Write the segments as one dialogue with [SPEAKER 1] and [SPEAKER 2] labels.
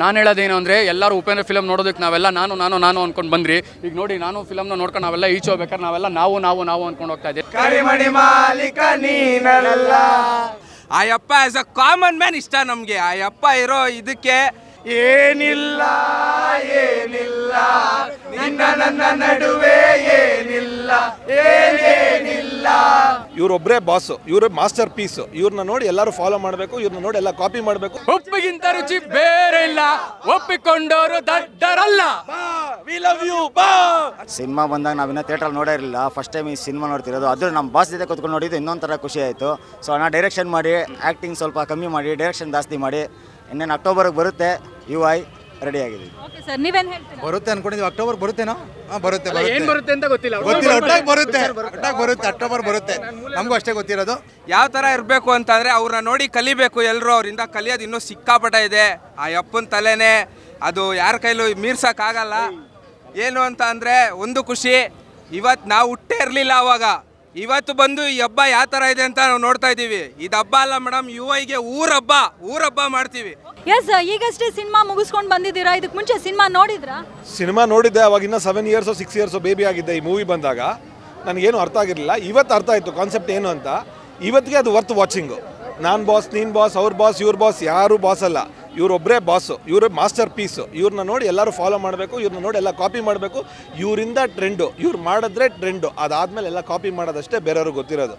[SPEAKER 1] ನಾನು ಹೇಳೋದೇನು ಅಂದರೆ ಎಲ್ಲರೂ ಉಪೇಂದ್ರ ಫಿಲಮ್ ನೋಡೋದಕ್ಕೆ ನಾವೆಲ್ಲ ನಾನು ನಾನು ನಾನು ಅನ್ಕೊಂಡು ಬಂದ್ರಿ ಈಗ ನೋಡಿ ನಾನು ಫಿಲಮ್ನ ನೋಡ್ಕೊಂಡು ನಾವೆಲ್ಲ ಈಚೆ ನಾವೆಲ್ಲ ನಾವು ನಾವು ನಾವು ಅನ್ಕೊಂಡು ಹೋಗ್ತಾ ಇದ್ದೀವಿ ಆಯಪ್ಪ ಆಸ್ ಅ ಕಾಮನ್ ಮ್ಯಾನ್ ಇಷ್ಟ ನಮಗೆ ಆಯಪ್ಪ ಇರೋ ಇದಕ್ಕೆ ಏನಿಲ್ಲ ಏನಿಲ್ಲ ನಿನ್ನ ನನ್ನ ನಡುವೆ ಏನಿಲ್ಲ ಏನೇ
[SPEAKER 2] ಇವರೊಬ್ಬರೇ ಬಾಸು ಇವರು ಮಾಸ್ಟರ್ ಪೀಸು ಇವ್ರನ್ನ ನೋಡಿ ಎಲ್ಲರೂ ಫಾಲೋ ಮಾಡಬೇಕು ಇವ್ರನ್ನ ನೋಡಿ ಎಲ್ಲ ಕಾಪಿ ಮಾಡಬೇಕು
[SPEAKER 1] ಒಪ್ಪಿಗಿಂತ ರುಚಿ ಬೇರೆ ಇಲ್ಲ ಒಪ್ಪಿಕೊಂಡವರು ದಡ್ಡರಲ್ಲ ವಿ
[SPEAKER 2] ಲವ್ ಯು ಬಾ
[SPEAKER 1] ಸಿನಿಮಾ ಬಂದಾಗ ನಾವಿನ್ನ ಥಿಯೇಟರ್ ನೋಡೇ ಇರಲಿಲ್ಲ ಫಸ್ಟ್ ಟೈಮ್ ಈ ಸಿನಿಮಾ ನೋಡ್ತಿರೋದು ಅದು ನಮ್ಮ ಬಾಸ್ ಜೊತೆ ಕೂತ್ಕೊಂಡು ನೋಡಿದ್ದು ಇನ್ನೊಂಥರ ಖುಷಿ ಆಯಿತು ಸೊ ನಾ ಡೈರೆಕ್ಷನ್ ಮಾಡಿ ಆ್ಯಕ್ಟಿಂಗ್ ಸ್ವಲ್ಪ ಕಮ್ಮಿ ಮಾಡಿ ಡೈರೆಕ್ಷನ್ ಜಾಸ್ತಿ ಮಾಡಿ ಇನ್ನೇನು ಅಕ್ಟೋಬರ್ಗೆ ಬರುತ್ತೆ ಯು ಐ ರೆಡಿ ಆಗಿದೆ ಬರುತ್ತೆ ಅನ್ಕೊಂಡಿದ್ವಿ ಅಕ್ಟೋಬರ್ ಬರುತ್ತೇನೋ ಬರುತ್ತೆ ಏನು ಬರುತ್ತೆ ಅಂತ ಗೊತ್ತಿಲ್ಲ ಗೊತ್ತಿಲ್ಲ ಒಟ್ಟಾಗಿ ಬರುತ್ತೆ ಒಟ್ಟಾಗಿ ಬರುತ್ತೆ ಅಕ್ಟೋಬರ್ ಬರುತ್ತೆ ನಮಗೂ ಅಷ್ಟೇ ಗೊತ್ತಿರೋದು ಯಾವ ಥರ ಇರಬೇಕು ಅಂತಂದರೆ ಅವ್ರನ್ನ ನೋಡಿ ಕಲಿಬೇಕು ಎಲ್ಲರೂ ಅವರಿಂದ ಕಲಿಯೋದು ಇನ್ನೂ ಸಿಕ್ಕಾಪಟ ಇದೆ ಆ ಯಪ್ಪನ ತಲೆನೇ ಅದು ಯಾರ ಕೈಲೂ ಮೀರ್ಸೋಕ್ಕಾಗಲ್ಲ ಏನು ಅಂತ ಅಂದರೆ ಒಂದು ಖುಷಿ ಇವತ್ತು ನಾವು ಹುಟ್ಟೇ ಇರಲಿಲ್ಲ ಅವಾಗ ಇವತ್ತು ಬಂದು ಈ ಹಬ್ಬ ಯಾವ ತರ ಇದೆ ಅಂತ ನಾವು ನೋಡ್ತಾ ಇದೀವಿ ಇದು ಹಬ್ಬ ಅಲ್ಲ ಮೇಡಮ್ ಯುವೈಗೆ ಊರ್ ಹಬ್ಬ ಊರ್ ಹಬ್ಬ ಮಾಡ್ತೀವಿ ಎಸ್ ಈಗಷ್ಟೇ ಸಿನಿಮಾ ಮುಗಿಸ್ಕೊಂಡು ಬಂದಿದ್ದೀರಾ ಇದಕ್ಕೆ ಮುಂಚೆ ಸಿನಿಮಾ ನೋಡಿದ್ರಾ
[SPEAKER 2] ಸಿನಿಮಾ ನೋಡಿದ್ದೆ ಅವಾಗ ಇನ್ನ seven years six years baby ಆಗಿದ್ದೆ ಈ ಮೂವಿ ಬಂದಾಗ ನನಗೇನು ಅರ್ಥ ಆಗಿರಲಿಲ್ಲ ಇವತ್ತು ಅರ್ಥ ಆಯಿತು ಕಾನ್ಸೆಪ್ಟ್ ಏನು ಅಂತ ಇವತ್ತಿಗೆ ಅದು ವರ್ತ್ ವಾಚಿಂಗು ನಾನ್ ಬಾಸ್ ನೀನು ಬಾಸ್ ಅವ್ರ ಬಾಸ್ ಇವ್ರ ಬಾಸ್ ಯಾರು ಬಾಸ್ ಅಲ್ಲ ಇವರೊಬ್ಬರೇ ಬಾಸು ಇವರು ಮಾಸ್ಟರ್ ಪೀಸು ಇವ್ರನ್ನ ನೋಡಿ ಎಲ್ಲರೂ ಫಾಲೋ ಮಾಡಬೇಕು ಇವ್ರನ್ನ ನೋಡಿ ಎಲ್ಲ ಕಾಪಿ ಮಾಡಬೇಕು ಇವರಿಂದ ಟ್ರೆಂಡು ಇವ್ರು ಮಾಡಿದ್ರೆ ಟ್ರೆಂಡು ಅದಾದಮೇಲೆ ಎಲ್ಲ ಕಾಪಿ ಮಾಡೋದಷ್ಟೇ ಬೇರೆಯವ್ರಿಗೆ ಗೊತ್ತಿರೋದು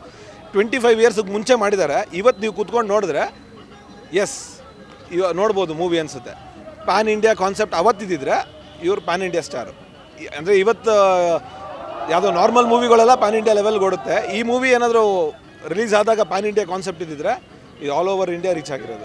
[SPEAKER 2] ಟ್ವೆಂಟಿ ಫೈವ್ ಇಯರ್ಸ್ಗೆ ಮುಂಚೆ ಮಾಡಿದ್ದಾರೆ ಇವತ್ತು ನೀವು ಕೂತ್ಕೊಂಡು ನೋಡಿದ್ರೆ ಎಸ್ ಇವ ನೋಡ್ಬೋದು ಮೂವಿ ಅನಿಸುತ್ತೆ ಪ್ಯಾನ್ ಇಂಡಿಯಾ ಕಾನ್ಸೆಪ್ಟ್ ಅವತ್ತಿದ್ದಿದ್ರೆ ಇವರು ಪ್ಯಾನ್ ಇಂಡಿಯಾ ಸ್ಟಾರು ಅಂದರೆ ಇವತ್ತು ಯಾವುದೋ ನಾರ್ಮಲ್ ಮೂವಿಗಳೆಲ್ಲ ಪ್ಯಾನ್ ಇಂಡಿಯಾ ಲೆವೆಲ್ಗೆ ಓಡುತ್ತೆ ಈ ಮೂವಿ ಏನಾದರೂ ರಿಲೀಸ್ ಆದಾಗ ಪ್ಯಾನ್ ಇಂಡಿಯಾ ಕಾನ್ಸೆಪ್ಟ್ ಇದ್ದಿದ್ರೆ ಇದು ಆಲ್ ಓವರ್ ಇಂಡಿಯಾ ರೀಚ್ ಆಗಿರೋದು